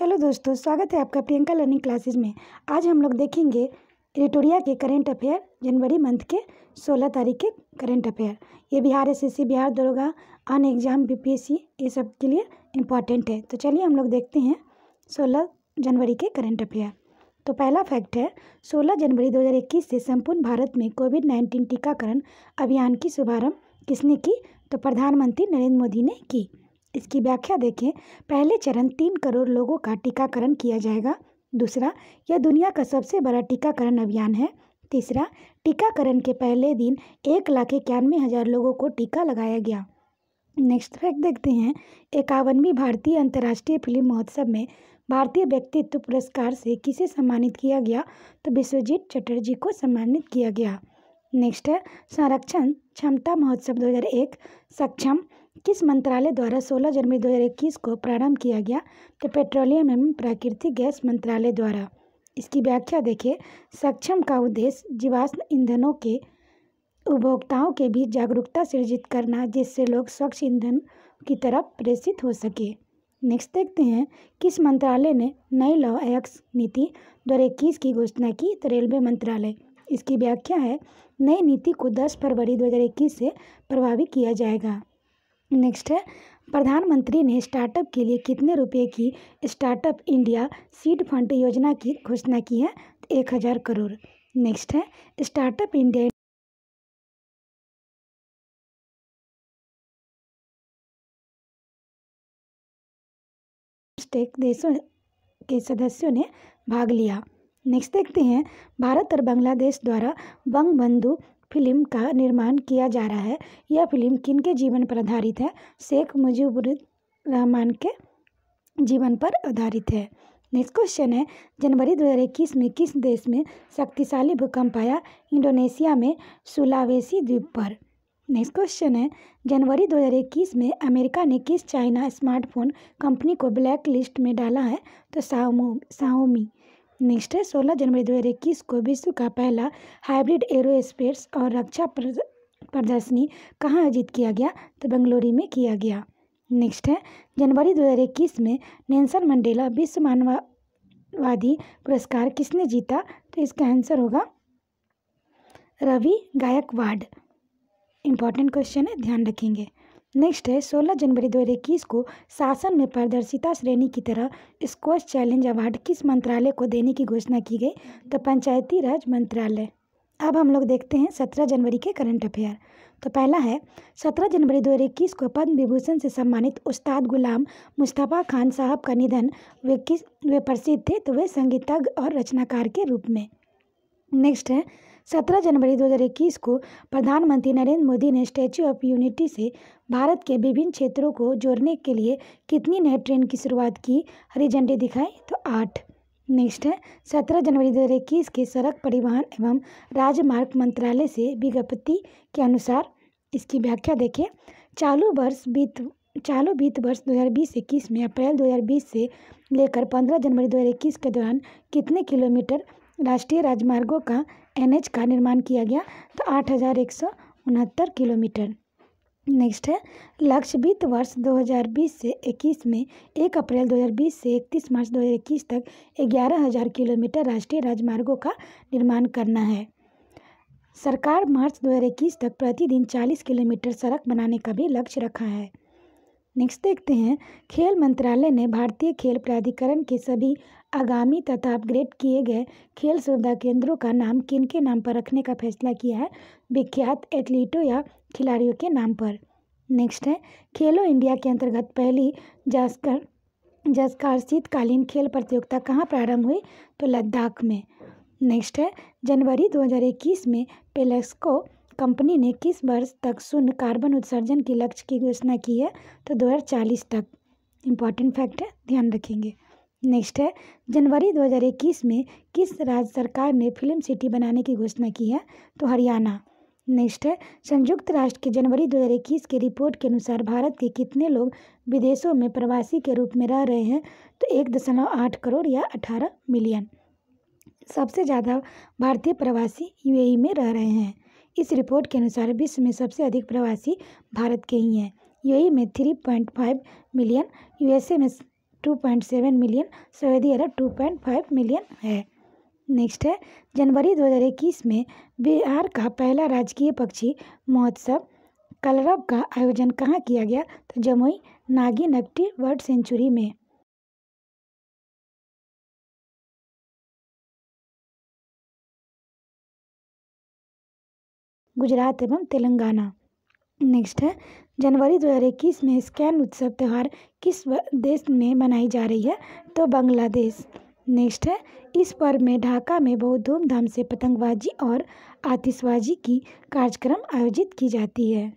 Hello दोस्तों स्वागत है आपका प्रियंका लर्निंग क्लासेस में आज हम लोग देखेंगे इरेटोरिया के करेंट अफेयर जनवरी मंथ के 16 तारीख के करेंट अफेयर ये बिहार एस एसएससी बिहार दरोगा अन एग्जाम बीपीएससी ये सब के लिए इम्पॉर्टेंट है तो चलिए हम लोग देखते हैं 16 जनवरी के करेंट अफेयर तो पहला फैक्ट है सोलह जनवरी दो से संपूर्ण भारत में कोविड नाइन्टीन टीकाकरण अभियान की शुभारम्भ किसने की तो प्रधानमंत्री नरेंद्र मोदी ने की इसकी व्याख्या देखें पहले चरण तीन करोड़ लोगों का टीकाकरण किया जाएगा दूसरा यह दुनिया का सबसे बड़ा टीकाकरण अभियान है तीसरा टीकाकरण के पहले दिन एक लाख इक्यानवे हज़ार लोगों को टीका लगाया गया नेक्स्ट फैक्ट देखते हैं इक्यावनवीं भारतीय अंतर्राष्ट्रीय फिल्म महोत्सव में भारतीय व्यक्तित्व पुरस्कार से किसे सम्मानित किया गया तो विश्वजीत चटर्जी को सम्मानित किया गया नेक्स्ट है संरक्षण क्षमता महोत्सव 2001 सक्षम किस मंत्रालय द्वारा 16 जनवरी 2021 को प्रारंभ किया गया तो पेट्रोलियम एवं प्राकृतिक गैस मंत्रालय द्वारा इसकी व्याख्या देखें सक्षम का उद्देश्य जीवाश्म ईंधनों के उपभोक्ताओं के बीच जागरूकता सृजित करना जिससे लोग स्वच्छ ईंधन की तरफ प्रेषित हो सके नेक्स्ट देखते हैं किस मंत्रालय ने नई लॉ एक्स नीति दो इक्कीस की घोषणा की तो रेलवे मंत्रालय इसकी व्याख्या है नई नीति को 10 फरवरी 2021 से प्रभावी किया जाएगा नेक्स्ट है प्रधानमंत्री ने स्टार्टअप के लिए कितने रुपए की स्टार्टअप इंडिया सीड फंड योजना की घोषणा की है एक हज़ार करोड़ नेक्स्ट है स्टार्टअप इंडिया स्टेक देशों के सदस्यों ने भाग लिया नेक्स्ट देखते हैं भारत और बांग्लादेश द्वारा बंग बंधु फिल्म का निर्माण किया जा रहा है यह फिल्म किनके जीवन पर आधारित है शेख मुजीबुर रहमान के जीवन पर आधारित है नेक्स्ट क्वेश्चन है जनवरी 2021 में किस देश में शक्तिशाली भूकंप आया इंडोनेशिया में सुलावेसी द्वीप पर नेक्स्ट क्वेश्चन है जनवरी 2021 में अमेरिका ने किस चाइना स्मार्टफोन कंपनी को ब्लैक लिस्ट में डाला है तो साओमो साओमी नेक्स्ट है सोलह जनवरी दो हज़ार इक्कीस को विश्व का पहला हाइब्रिड एरोस्पेस और रक्षा प्रदर्शनी कहाँ आयोजित किया गया तो बेंगलोरी में किया गया नेक्स्ट है जनवरी दो हज़ार इक्कीस में नेंसन मंडेला विश्व मानववादी पुरस्कार किसने जीता तो इसका आंसर होगा रवि गायकवाड इम्पॉर्टेंट क्वेश्चन है ध्यान रखेंगे नेक्स्ट है 16 जनवरी दो को शासन में पारदर्शिता श्रेणी की तरह स्कोच चैलेंज अवार्ड किस मंत्रालय को देने की घोषणा की गई तो पंचायती राज मंत्रालय अब हम लोग देखते हैं 17 जनवरी के करंट अफेयर तो पहला है 17 जनवरी दो को पद्म विभूषण से सम्मानित उस्ताद गुलाम मुस्तफ़ा खान साहब का निधन वे किस वे प्रसिद्ध थे तो वे संगीतज्ञ और रचनाकार के रूप में नेक्स्ट है सत्रह जनवरी 2021 को प्रधानमंत्री नरेंद्र मोदी ने स्टैच्यू ऑफ यूनिटी से भारत के विभिन्न क्षेत्रों को जोड़ने के लिए कितनी नए ट्रेन की शुरुआत की हरी झंडी दिखाई तो आठ नेक्स्ट है सत्रह जनवरी दो हज़ार इक्कीस के सड़क परिवहन एवं राजमार्ग मंत्रालय से विज्ञप्ति के अनुसार इसकी व्याख्या देखें चालू वर्ष वित्त चालू वित्त वर्ष बीस इक्कीस में अप्रैल 2020 से लेकर 15 जनवरी 2021 के दौरान कितने किलोमीटर राष्ट्रीय राजमार्गों का एन का निर्माण किया गया तो आठ हज़ार एक सौ उनहत्तर किलोमीटर नेक्स्ट है लक्ष्य वित्त वर्ष 2020 से 21 में 1 अप्रैल 2020 से 31 मार्च 2021 तक ग्यारह हजार किलोमीटर राष्ट्रीय राजमार्गों का निर्माण करना है सरकार मार्च 2021 तक प्रतिदिन 40 किलोमीटर सड़क बनाने का भी लक्ष्य रखा है नेक्स्ट देखते हैं खेल मंत्रालय ने भारतीय खेल प्राधिकरण के सभी आगामी तथा अपग्रेड किए गए खेल सुविधा केंद्रों का नाम किन के नाम पर रखने का फैसला किया है विख्यात एथलीटों या खिलाड़ियों के नाम पर नेक्स्ट है खेलो इंडिया के अंतर्गत पहली जास्कर जस्कार शीतकालीन खेल प्रतियोगिता कहाँ प्रारंभ हुई तो लद्दाख में नेक्स्ट है जनवरी 2021 में पेलेक्सको कंपनी ने किस वर्ष तक शून्य कार्बन उत्सर्जन के लक्ष्य की घोषणा की है तो 2040 तक इम्पॉर्टेंट फैक्ट है ध्यान रखेंगे नेक्स्ट है जनवरी 2021 में किस राज्य सरकार ने फिल्म सिटी बनाने की घोषणा की है तो हरियाणा नेक्स्ट है संयुक्त राष्ट्र की जनवरी 2021 के रिपोर्ट के अनुसार भारत के कितने लोग विदेशों में प्रवासी के रूप में रह रहे हैं तो एक दशमलव आठ करोड़ या अठारह मिलियन सबसे ज़्यादा भारतीय प्रवासी यू में रह रहे हैं इस रिपोर्ट के अनुसार विश्व में सबसे अधिक प्रवासी भारत के ही हैं यू में थ्री पॉइंट फाइव मिलियन यू में 2.7 मिलियन सऊदी अरब 2.5 मिलियन है नेक्स्ट है जनवरी 2021 में बिहार का पहला राजकीय पक्षी महोत्सव कलरव का आयोजन कहाँ किया गया तो जमुई नागी नगटी वर्ल्ड सेंचुरी में गुजरात एवं तेलंगाना नेक्स्ट है जनवरी दो में स्कैन उत्सव त्यौहार किस देश में मनाई जा रही है तो बांग्लादेश नेक्स्ट है इस पर्व में ढाका में बहुत धूमधाम से पतंगबाजी और आतिशबाजी की कार्यक्रम आयोजित की जाती है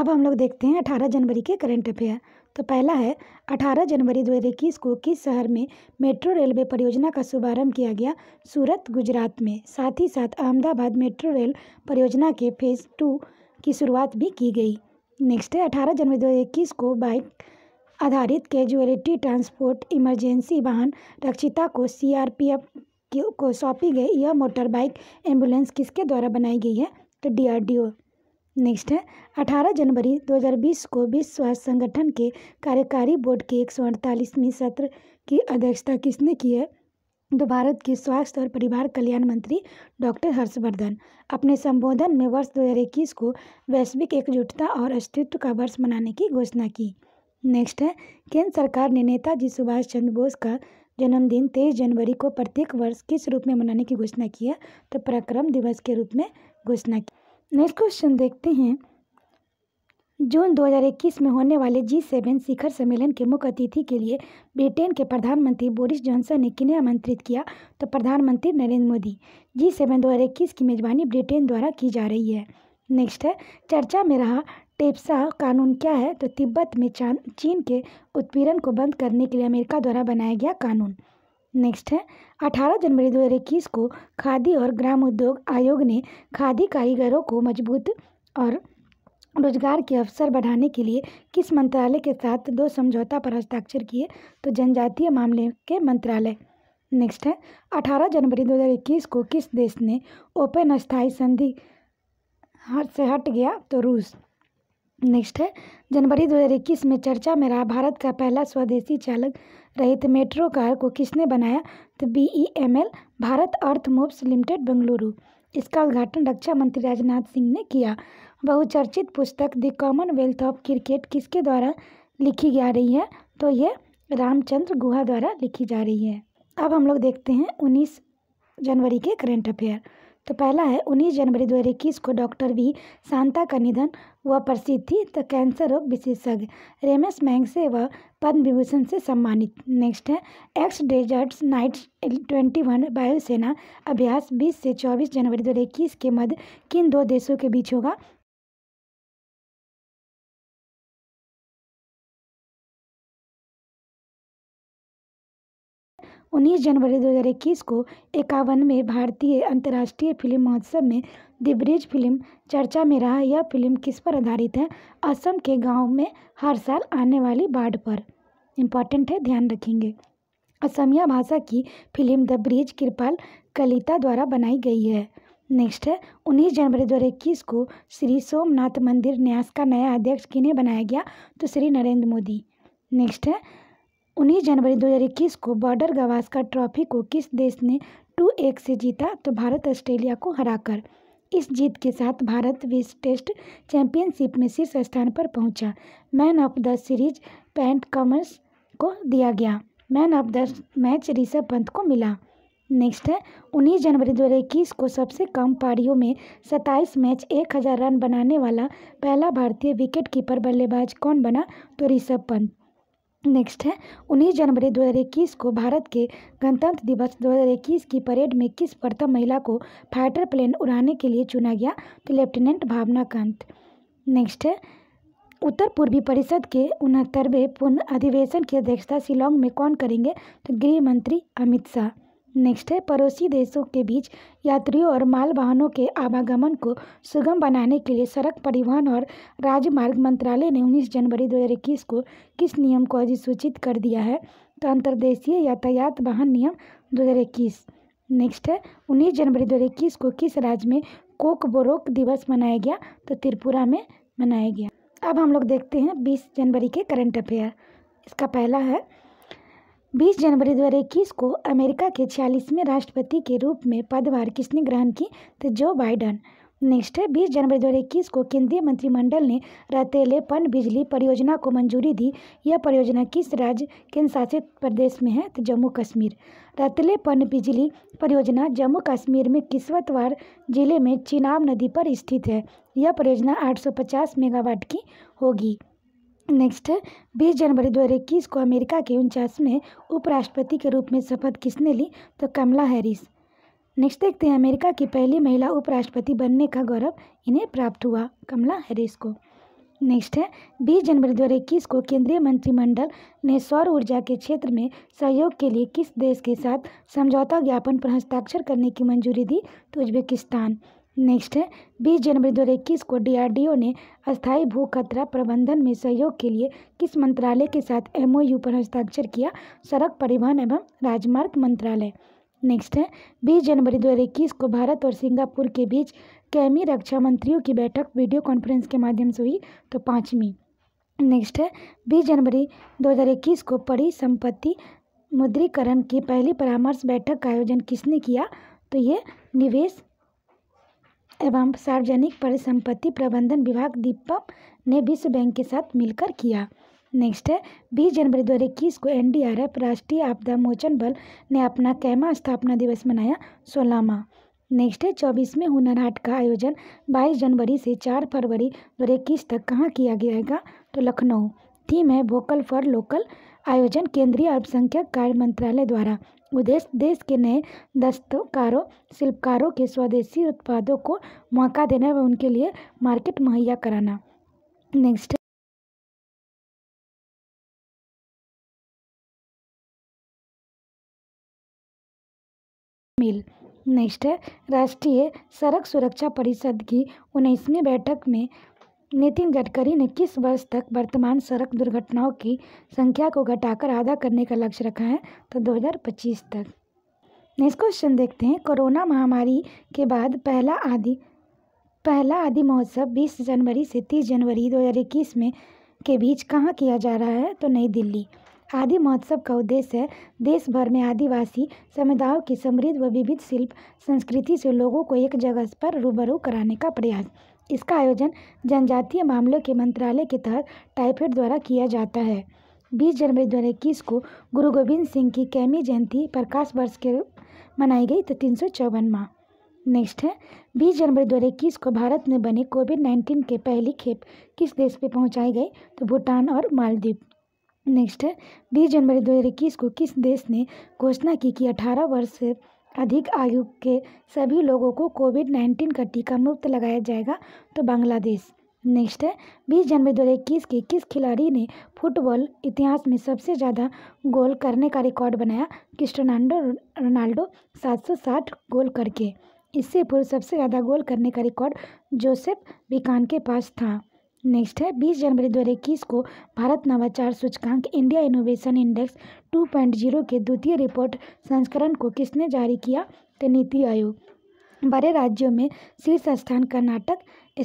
अब हम लोग देखते हैं अठारह जनवरी के करंट अफेयर तो पहला है अठारह जनवरी इक्कीस को किस शहर में मेट्रो रेलवे परियोजना का शुभारंभ किया गया सूरत गुजरात में साथ ही साथ अहमदाबाद मेट्रो रेल परियोजना के फेज़ टू की शुरुआत भी की गई नेक्स्ट है अठारह जनवरी दो को बाइक आधारित कैजुअलिटी ट्रांसपोर्ट इमरजेंसी वाहन रक्षिता को सीआरपीएफ को सौंपी गई यह मोटर बाइक एम्बुलेंस किसके द्वारा बनाई गई है तो डीआरडीओ नेक्स्ट है अठारह जनवरी 2020 को विश्व स्वास्थ्य संगठन के कार्यकारी बोर्ड के एक सौ सत्र की अध्यक्षता किसने की है तो भारत के स्वास्थ्य और परिवार कल्याण मंत्री डॉक्टर हर्षवर्धन अपने संबोधन में वर्ष इक्कीस को वैश्विक एकजुटता और अस्तित्व का वर्ष मनाने की घोषणा की नेक्स्ट है केंद्र सरकार ने नेताजी सुभाष चंद्र बोस का जन्मदिन तेईस जनवरी को प्रत्येक वर्ष किस रूप में मनाने की घोषणा की है तो पराक्रम दिवस के रूप में घोषणा की नेक्स्ट क्वेश्चन देखते हैं जून 2021 में होने वाले जी सेवन शिखर सम्मेलन के मुख्य अतिथि के लिए ब्रिटेन के प्रधानमंत्री बोरिस जॉनसन ने किन्हें आमंत्रित किया तो प्रधानमंत्री नरेंद्र मोदी जी सेवन दो की मेजबानी ब्रिटेन द्वारा की जा रही है नेक्स्ट है चर्चा में रहा टेप्सा कानून क्या है तो तिब्बत में चीन के उत्पीड़न को बंद करने के लिए अमेरिका द्वारा बनाया गया कानून नेक्स्ट है 18 जनवरी दो को खादी और ग्राम उद्योग आयोग ने खादी कारीगरों को मजबूत और रोजगार के अवसर बढ़ाने के लिए किस मंत्रालय के साथ दो समझौता पर हस्ताक्षर किए तो जनजातीय मामले के मंत्रालय नेक्स्ट है अठारह जनवरी दो को किस देश ने ओपन अस्थायी संधि हट से हट गया तो रूस नेक्स्ट है जनवरी 2021 में चर्चा में रहा भारत का पहला स्वदेशी चालक रहित मेट्रो कार को किसने बनाया तो B E M L Bharat earth moves limited Bengaluru इसका उद्घाटन रक्षा मंत्री राजनाथ सिंह ने किया बहुचर्चित पुस्तक द कॉमनवेल्थ ऑफ क्रिकेट किसके द्वारा लिखी जा रही है तो ये रामचंद्र गुहा द्वारा लिखी जा रही है अब हम लोग देखते हैं उन्नीस जनवरी के करेंट अफेयर तो पहला है उन्नीस जनवरी दो हज़ार इक्कीस को डॉक्टर वी शांता का निधन वह प्रसिद्ध थी तो कैंसर रोग विशेषज्ञ रेमेश मैंग से वह पद्म विभूषण से सम्मानित नेक्स्ट है X deserts knight twenty one वायुसेना अभ्यास बीस से चौबीस जनवरी दो हज़ार इक्कीस के मध्य किन दो देशों के बीच होगा उन्नीस जनवरी 2021 को में भारतीय अंतर्राष्ट्रीय फिल्म महोत्सव में द ब्रिज फिल्म चर्चा में रहा यह फिल्म किस पर आधारित है असम के गाँव में हर साल आने वाली बाढ़ पर इम्पॉर्टेंट है ध्यान रखेंगे असमिया भाषा की film the bridge Kripal Kalita द्वारा बनाई गई है नेक्स्ट है उन्नीस जनवरी दो हज़ार इक्कीस को श्री सोमनाथ मंदिर न्यास का नया अध्यक्ष किन्हें बनाया गया तो श्री नरेंद्र मोदी नेक्स्ट है उन्नीस जनवरी 2021 को बॉर्डर गवास्कर ट्रॉफी को किस देश ने टू एक से जीता तो भारत ऑस्ट्रेलिया को हराकर इस जीत के साथ भारत विश्व टेस्ट चैंपियनशिप में शीर्ष स्थान पर पहुंचा मैन ऑफ द सीरीज पैंट कमर्स को दिया गया man of the match Rishabh Pant को मिला नेक्स्ट है उन्नीस जनवरी 2021 को सबसे कम पारियों में सत्ताईस मैच हज़ार रन बनाने वाला पहला भारतीय विकेट कीपर बल्लेबाज कौन बना तो ऋषभ पंत नेक्स्ट है उन्नीस जनवरी दो हज़ार इक्कीस को भारत के गणतंत्र दिवस दो हज़ार इक्कीस की परेड में किस प्रथम महिला को फाइटर प्लेन उड़ाने के लिए चुना गया तो लेफ्टिनेंट भावना कांत नेक्स्ट है उत्तर पूर्वी परिषद के उनहत्तरवें पूर्ण अधिवेशन की अध्यक्षता शिलोंग में कौन करेंगे तो गृह मंत्री अमित शाह नेक्स्ट है पड़ोसी देशों के बीच यात्रियों और माल वाहनों के आवागमन को सुगम बनाने के लिए सड़क परिवहन और राजमार्ग मंत्रालय ने 19 जनवरी 2021 को किस नियम को अधिसूचित कर दिया है तो अंतर्देशीय यातायात वाहन नियम 2021 नेक्स्ट है 19 जनवरी 2021 को किस राज्य में कोक बोरोक दिवस मनाया गया तो त्रिपुरा में मनाया गया अब हम लोग देखते हैं बीस जनवरी के करंट अफेयर इसका पहला है 20 जनवरी दो को अमेरिका के छियालीसवें राष्ट्रपति के रूप में पदभार किसने ग्रहण की तो जो बाइडन नेक्स्ट है बीस जनवरी दो को केंद्रीय मंत्रिमंडल ने रतेले पन बिजली परियोजना को मंजूरी दी यह परियोजना किस राज्य केंद्र शासित प्रदेश में है तो जम्मू कश्मीर रतले पन बिजली परियोजना जम्मू कश्मीर में किस्वतवार जिले में चिनाब नदी पर स्थित है यह परियोजना 850 मेगावाट की होगी नेक्स्ट 20 जनवरी इक्कीस को अमेरिका के उनचासवें उपराष्ट्रपति के रूप में शपथ किसने ली तो कमला हैरिस नेक्स्ट देखते हैं अमेरिका की पहली महिला उपराष्ट्रपति बनने का गौरव इन्हें प्राप्त हुआ कमला हैरिस को नेक्स्ट है बीस जनवरी 2021 को केंद्रीय मंत्रिमंडल ने सौर ऊर्जा के क्षेत्र में सहयोग के लिए किस देश के साथ समझौता ज्ञापन पर हस्ताक्षर करने की मंजूरी दी तो उज्बेकिस्तान नेक्स्ट है बीस जनवरी दो हज़ार इक्कीस को डीआरडीओ ने अस्थाई भू खतरा प्रबंधन में सहयोग के लिए किस मंत्रालय के साथ एमओयू पर हस्ताक्षर किया सड़क परिवहन एवं राजमार्ग मंत्रालय नेक्स्ट है बीस जनवरी दो हज़ार इक्कीस को भारत और सिंगापुर के बीच कैमी रक्षा मंत्रियों की बैठक वीडियो कॉन्फ्रेंस के माध्यम से हुई तो पाँचवीं नेक्स्ट है बीस जनवरी इक्कीस को परिसंपत्ति मुद्रीकरण की पहली परामर्श बैठक का आयोजन किसने किया तो ये निवेश एवं सार्वजनिक परिसंपत्ति प्रबंधन विभाग दीपम ने विश्व बैंक के साथ मिलकर किया नेक्स्ट है बीस जनवरी दो हज़ार इक्कीस को एनडीआरएफ राष्ट्रीय आपदा मोचन बल ने अपना कैमा स्थापना दिवस मनाया सोलामा नेक्स्ट है चौबीसवें हुनर हाट का आयोजन 22 जनवरी से 4 फरवरी दो हज़ार इक्कीस तक कहाँ किया जाएगा तो लखनऊ थीम है वोकल फॉर लोकल आयोजन केंद्रीय अल्पसंख्यक कार्य मंत्रालय द्वारा उद्देश्य देश के नए दस्तकारों शिल्पकारों के स्वदेशी उत्पादों को मौका देना व उनके लिए मार्केट मुहैया कराना नेक्स्ट मिल नेक्स्ट है राष्ट्रीय सड़क सुरक्षा परिषद की उन्नीसवीं बैठक में नितिन गडकरी ने किस वर्ष तक वर्तमान सड़क दुर्घटनाओं की संख्या को घटाकर आधा करने का लक्ष्य रखा है तो 2025 तक नेक्स्ट क्वेश्चन देखते हैं कोरोना महामारी के बाद पहला आदि पहला आदि महोत्सव 20 जनवरी से 30 जनवरी 2021 में के बीच कहाँ किया जा रहा है तो नई दिल्ली आदि महोत्सव का उद्देश्य है देश भर में आदिवासी समुदायों की समृद्ध व विविध शिल्प संस्कृति से लोगों को एक जगह पर रूबरू कराने का प्रयास इसका आयोजन जनजातीय मामलों के मंत्रालय के तहत टाइफेड द्वारा किया जाता है 20 जनवरी दो को गुरु गोविंद सिंह की कैमी जयंती प्रकाश वर्ष के मनाई गई तो तीन सौ नेक्स्ट है बीस जनवरी दो को भारत में बने कोविड नाइन्टीन के पहली खेप किस देश पे पहुंचाई गई तो भूटान और मालदीव नेक्स्ट है बीस जनवरी दो को किस देश ने घोषणा की कि अठारह वर्ष से अधिक आयु के सभी लोगों को कोविड नाइन्टीन का टीका मुफ्त लगाया जाएगा तो बांग्लादेश नेक्स्ट है बीस जनवरी दो हज़ार इक्कीस के किस खिलाड़ी ने फुटबॉल इतिहास में सबसे ज़्यादा गोल करने का रिकॉर्ड बनाया क्रिस्टोनाडो रोनाल्डो सात सौ साठ गोल करके इससे पूर्व सबसे ज़्यादा गोल करने का रिकॉर्ड जोसेफ बिकान के पास था नेक्स्ट है 20 जनवरी इक्कीस को भारत नवाचार सूचकांक इंडिया इनोवेशन इंडेक्स 2.0 के द्वितीय रिपोर्ट संस्करण को किसने जारी किया तो नीति आयोग बड़े राज्यों में शीर्ष स्थान कर्नाटक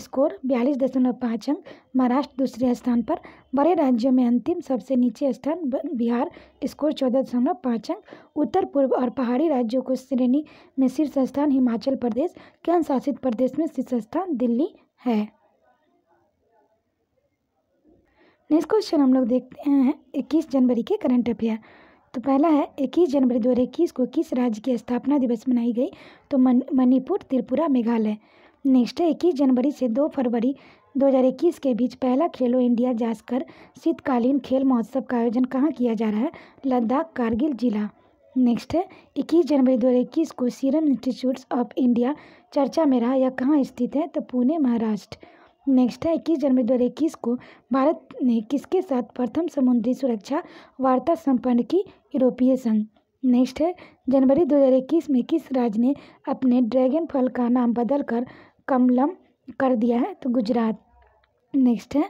स्कोर बयालीस दशमलव पाँच अंक महाराष्ट्र दूसरे स्थान पर बड़े राज्यों में अंतिम सबसे नीचे स्थान बिहार स्कोर चौदह दशमलव पाँच अंक उत्तर पूर्व और पहाड़ी राज्यों को श्रेणी में शीर्ष स्थान हिमाचल प्रदेश केंद्र शासित प्रदेश में शीर्ष स्थान दिल्ली है नेक्स्ट क्वेश्चन हम लोग देखते हैं इक्कीस जनवरी के करंट अफेयर तो पहला है इक्कीस जनवरी दो हज़ार इक्कीस को किस राज्य की स्थापना दिवस मनाई गई तो मन, मणिपुर त्रिपुरा मेघालय नेक्स्ट है इक्कीस जनवरी से दो फरवरी 2021 के बीच पहला खेलो इंडिया जासकर शीतकालीन खेल महोत्सव का आयोजन कहाँ किया जा रहा है लद्दाख कारगिल जिला नेक्स्ट है इक्कीस जनवरी 2021 को सीरम इंस्टीट्यूट ऑफ इंडिया चर्चा में रहा यह कहाँ स्थित है तो पुणे महाराष्ट्र नेक्स्ट है इक्कीस जनवरी दो हज़ार इक्कीस को भारत ने किसके साथ प्रथम समुद्री सुरक्षा वार्ता संपन्न की यूरोपीय संघ नेक्स्ट है जनवरी 2021 में किस राज्य ने अपने ड्रैगन फल का नाम बदलकर कमलम कर दिया है तो गुजरात नेक्स्ट है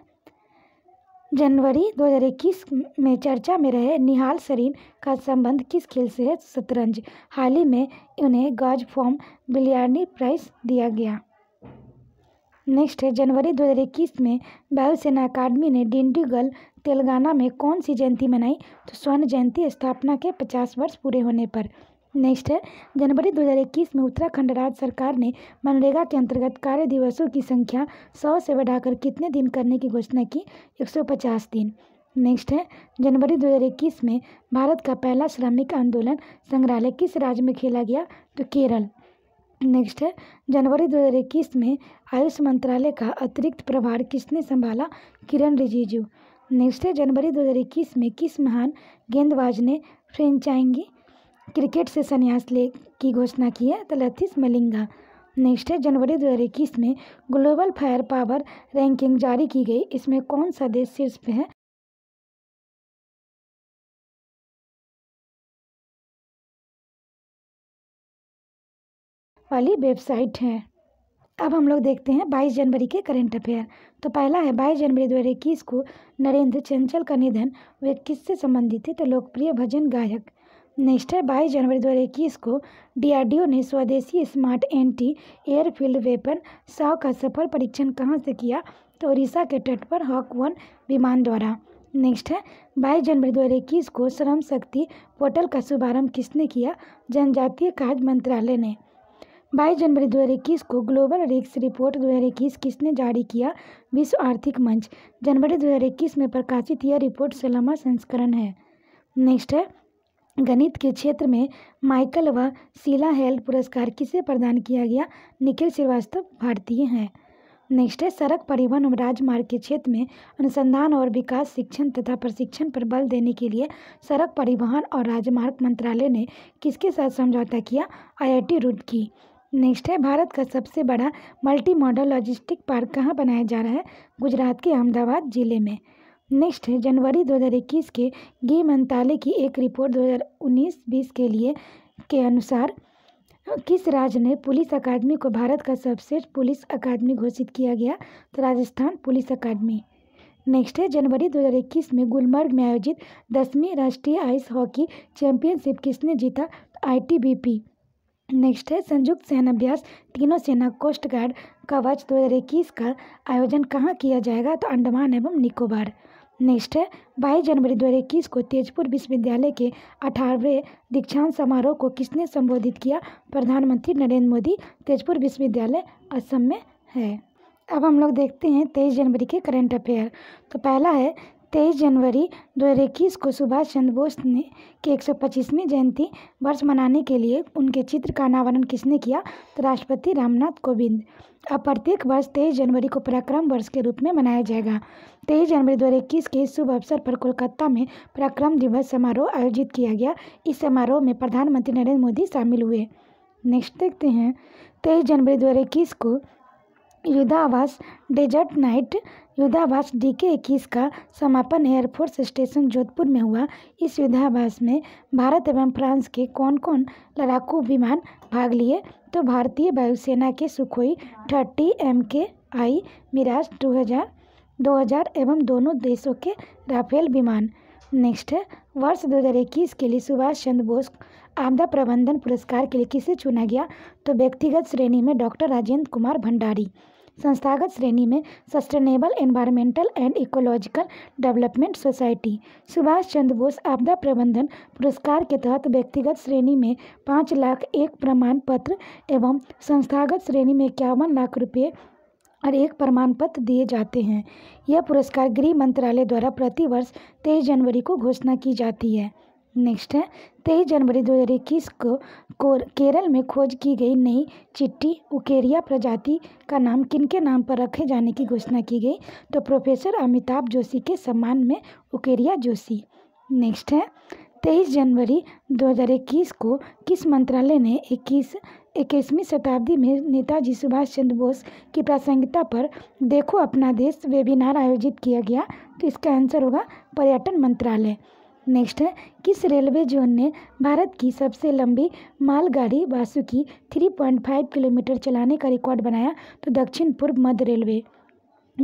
जनवरी 2021 में चर्चा में रहे निहाल सरीन का संबंध किस खेल से है तो शतरंज हाल ही में उन्हें गॉज फॉर्म बिलियानी प्राइस दिया गया नेक्स्ट है जनवरी 2021 में वायुसेना अकादमी ने डिंडीगल तेलंगाना में कौन सी जयंती मनाई तो स्वर्ण जयंती स्थापना के 50 वर्ष पूरे होने पर नेक्स्ट है जनवरी 2021 में उत्तराखंड राज्य सरकार ने मनरेगा के अंतर्गत कार्य दिवसों की संख्या 100 से बढ़ाकर कितने दिन करने की घोषणा की 150 दिन नेक्स्ट है जनवरी 2021 में भारत का पहला श्रमिक आंदोलन संग्रहालय किस राज्य में खेला गया तो केरल नेक्स्ट है जनवरी 2021 में आयुष मंत्रालय का अतिरिक्त प्रभार किसने संभाला किरण रिजिजू नेक्स्ट है जनवरी 2021 में किस महान गेंदबाज ने फ्रेंचाइजी क्रिकेट से संन्यास ले की घोषणा की है तलथिस तो मलिंगा नेक्स्ट है जनवरी 2021 में ग्लोबल फायर पावर रैंकिंग जारी की गई इसमें कौन सा देश शीर्ष पर है वाली वेबसाइट है अब हम लोग देखते हैं बाईस जनवरी के करंट अफेयर तो पहला है बाईस जनवरी दो हज़ार इक्कीस को नरेंद्र चंचल का निधन वे किससे संबंधित थे तो लोकप्रिय भजन गायक नेक्स्ट है बाईस जनवरी दो हज़ार इक्कीस को डीआरडीओ ने स्वदेशी स्मार्ट एंटी एयरफील्ड वेपन साव का सफल परीक्षण कहाँ से किया तो उड़ीसा के तट पर हॉक वन विमान द्वारा नेक्स्ट है बाईस जनवरी दो हज़ार इक्कीस को श्रम शक्ति पोर्टल का शुभारंभ किसने किया जनजातीय कार्य मंत्रालय ने बाईस जनवरी 2021 को ग्लोबल रिक्स रिपोर्ट 2021 किसने जारी किया विश्व आर्थिक मंच जनवरी 2021 में प्रकाशित यह रिपोर्ट सोलहवा संस्करण है नेक्स्ट है गणित के क्षेत्र में माइकल व शीला हेल्थ पुरस्कार किसे प्रदान किया गया निखिल श्रीवास्तव भारतीय हैं नेक्स्ट है सड़क परिवहन और राजमार्ग के क्षेत्र में अनुसंधान और विकास शिक्षण तथा प्रशिक्षण पर बल देने के लिए सड़क परिवहन और राजमार्ग मंत्रालय ने किसके साथ समझौता किया आईआईटी रुड़की नेक्स्ट है भारत का सबसे बड़ा मल्टी मॉडल लॉजिस्टिक पार्क कहाँ बनाया जा रहा है गुजरात के अहमदाबाद ज़िले में नेक्स्ट है जनवरी 2021 के गृह मंत्रालय की एक रिपोर्ट 2019-20 के लिए के अनुसार किस राज्य ने पुलिस अकादमी को भारत का सबसे पुलिस अकादमी घोषित किया गया तो राजस्थान पुलिस अकादमी नेक्स्ट है जनवरी 2021 में गुलमर्ग में आयोजित दसवीं राष्ट्रीय आइस हॉकी चैंपियनशिप किसने जीता पी नेक्स्ट है संयुक्त सेनाभ्यास अभ्यास तीनों सेना कोस्ट गार्ड कवच दो हज़ार इक्कीस का आयोजन कहाँ किया जाएगा तो अंडमान एवं निकोबार नेक्स्ट है बाईस जनवरी दो हज़ार इक्कीस को तेजपुर विश्वविद्यालय के अठारहवें दीक्षांत समारोह को किसने संबोधित किया प्रधानमंत्री नरेंद्र मोदी तेजपुर विश्वविद्यालय असम में है अब हम लोग देखते हैं तेईस जनवरी के करंट अफेयर तो पहला है तेईस जनवरी 2021 को सुभाष चंद्र बोस ने के एक सौ पच्चीसवीं जयंती वर्ष मनाने के लिए उनके चित्र का अनावरण किसने किया तो राष्ट्रपति रामनाथ कोविंद अब प्रत्येक वर्ष तेईस जनवरी को पराक्रम वर्ष के रूप में मनाया जाएगा तेईस जनवरी 2021 के इस शुभ अवसर पर कोलकाता में पराक्रम दिवस समारोह आयोजित किया गया इस समारोह में प्रधानमंत्री नरेंद्र मोदी शामिल हुए नेक्स्ट देखते हैं तेईस जनवरी इक्कीस को युद्धाभ्यास डेजर्ट नाइट युद्धाभ्यास डी के इक्कीस का समापन एयरफोर्स स्टेशन जोधपुर में हुआ इस युद्धाभ्यास में भारत एवं फ्रांस के कौन कौन लड़ाकू विमान भाग लिए तो भारतीय वायुसेना के सुखोई थर्टी एम के आई मिराज टू हज़ार दो हज़ार एवं दोनों देशों के राफेल विमान नेक्स्ट है वर्ष 2021 के लिए सुभाष चंद्र बोस आपदा प्रबंधन पुरस्कार के लिए किसे चुना गया तो व्यक्तिगत श्रेणी में डॉक्टर राजेंद्र कुमार भंडारी संस्थागत श्रेणी में sustainable environmental and ecological development society Subhash Chandra Bose आपदा प्रबंधन पुरस्कार के तहत व्यक्तिगत श्रेणी में पाँच लाख एक प्रमाण पत्र एवं संस्थागत श्रेणी में इक्यावन लाख रुपये और एक प्रमाण पत्र दिए जाते हैं यह पुरस्कार गृह मंत्रालय द्वारा प्रतिवर्ष तेईस जनवरी को घोषणा की जाती है नेक्स्ट है तेईस जनवरी दो हज़ार इक्कीस को केरल में खोज की गई नई चिट्टी उकेरिया प्रजाति का नाम किनके नाम पर रखे जाने की घोषणा की गई तो प्रोफेसर अमिताभ जोशी के सम्मान में उकेरिया जोशी नेक्स्ट है तेईस जनवरी दो हज़ार इक्कीस को किस मंत्रालय ने इक्कीस इक्कीसवीं शताब्दी में नेताजी सुभाष चंद्र बोस की प्रासंगिकता पर देखो अपना देश वेबिनार आयोजित किया गया तो इसका आंसर होगा पर्यटन मंत्रालय नेक्स्ट है किस रेलवे जोन ने भारत की सबसे लंबी मालगाड़ी पॉइंट 3.5 किलोमीटर चलाने का रिकॉर्ड बनाया तो दक्षिण पूर्व मध्य रेलवे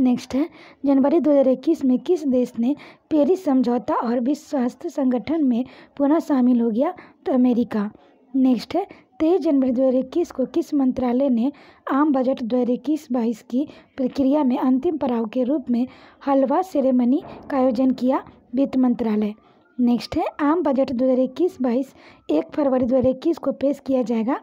नेक्स्ट है जनवरी 2021 में किस देश ने पेरिस समझौता और विश्व स्वास्थ्य संगठन में पुनः शामिल हो गया तो अमेरिका नेक्स्ट है तेईस जनवरी दो हज़ार इक्कीस को किस मंत्रालय ने आम बजट दो हज़ार इक्कीस बाईस की प्रक्रिया में अंतिम पड़ाव के रूप में हलवा सेरेमनी का आयोजन किया वित्त मंत्रालय नेक्स्ट है आम बजट दो हज़ार इक्कीस बाईस एक फरवरी दो हज़ार इक्कीस को पेश किया जाएगा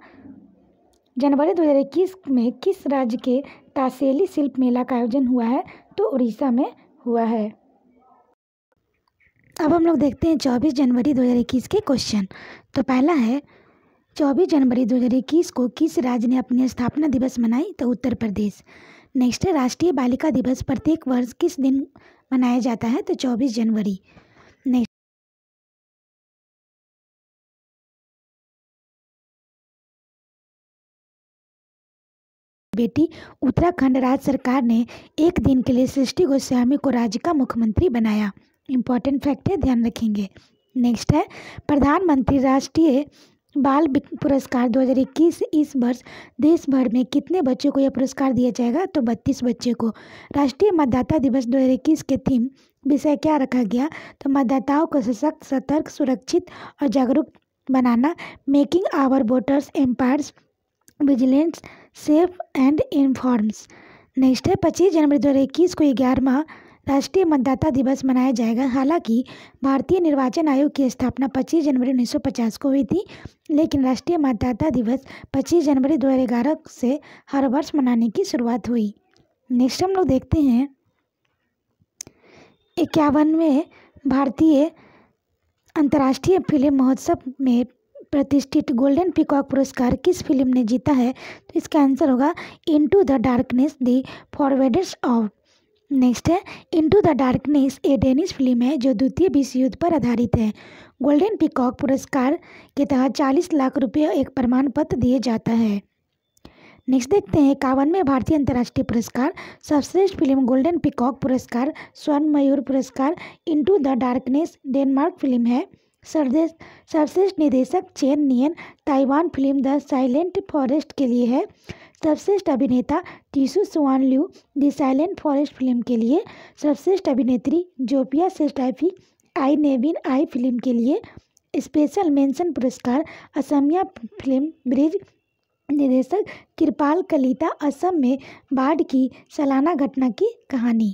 जनवरी 2021 में किस राज्य के तासेली शिल्प मेला का आयोजन हुआ है तो उड़ीसा में हुआ है अब हम लोग देखते हैं 24 जनवरी 2021 के क्वेश्चन तो पहला है चौबीस जनवरी इक्कीस को किस राज्य ने अपने स्थापना दिवस मनाई तो उत्तर प्रदेश नेक्स्ट है राष्ट्रीय बालिका दिवस प्रत्येक वर्ष किस दिन मनाया जाता है तो चौबीस जनवरी नेक्स्ट बेटी उत्तराखंड राज्य सरकार ने एक दिन के लिए सृष्टि गोस्वामी को राज्य का मुख्यमंत्री बनाया इंपॉर्टेंट फैक्ट है ध्यान रखेंगे नेक्स्ट है प्रधानमंत्री राष्ट्रीय बाल पुरस्कार 2021 इस वर्ष देश भर में कितने बच्चों को यह पुरस्कार दिया जाएगा तो 32 बच्चे को राष्ट्रीय मतदाता दिवस 2021 के थीम विषय क्या रखा गया तो मतदाताओं को सशक्त सतर्क सुरक्षित और जागरूक बनाना making our voters empires vigilance safe and informs next है पच्चीस जनवरी दो हज़ार इक्कीस को ग्यारहवा राष्ट्रीय मतदाता दिवस मनाया जाएगा हालांकि भारतीय निर्वाचन आयोग की स्थापना 25 जनवरी 1950 को हुई थी लेकिन राष्ट्रीय मतदाता दिवस 25 जनवरी 2011 से हर वर्ष मनाने की शुरुआत हुई नेक्स्ट हम लोग देखते हैं इक्यावनवें भारतीय अंतर्राष्ट्रीय फिल्म महोत्सव में प्रतिष्ठित गोल्डन पिकॉक पुरस्कार किस फिल्म ने जीता है तो इसका आंसर होगा into the darkness the forwarders of next है into the darkness a Danish film है जो द्वितीय विश्व युद्ध पर आधारित है गोल्डन पिकॉक पुरस्कार के तहत चालीस लाख रुपये एक प्रमाण पत्र दिए जाता है नेक्स्ट देखते हैं इक्यावनवें भारतीय अंतर्राष्ट्रीय पुरस्कार सर्वश्रेष्ठ फिल्म गोल्डन पिकॉक पुरस्कार स्वर्ण मयूर पुरस्कार into the darkness Denmark film है सर्वश्रेष्ठ निदेशक Chen Nien Taiwan film the silent forest के लिए है सर्वश्रेष्ठ अभिनेता टीसू सुवान लियू दी साइलेंट फॉरेस्ट फिल्म के लिए सर्वश्रेष्ठ अभिनेत्री जोपिया सेस्टाइफी आई नेविन आई फिल्म के लिए स्पेशल मेंशन पुरस्कार असमिया फिल्म ब्रिज निर्देशक कृपाल कलिता असम में बाढ़ की सालाना घटना की कहानी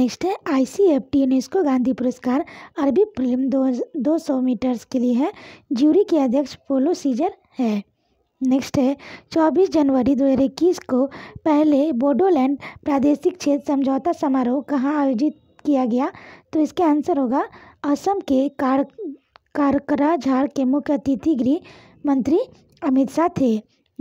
नेक्स्ट है I C F T UNESCO Gandhi पुरस्कार अरबी फिल्म दो, दो सौ मीटर्स के लिए है ज्यूरी के अध्यक्ष पोलो सीजर है नेक्स्ट है 24 जनवरी 2021 को पहले बोडोलैंड प्रादेशिक क्षेत्र समझौता समारोह कहाँ आयोजित किया गया तो इसका आंसर होगा असम के कार कारकरा के मुख्य अतिथि गृह मंत्री अमित शाह थे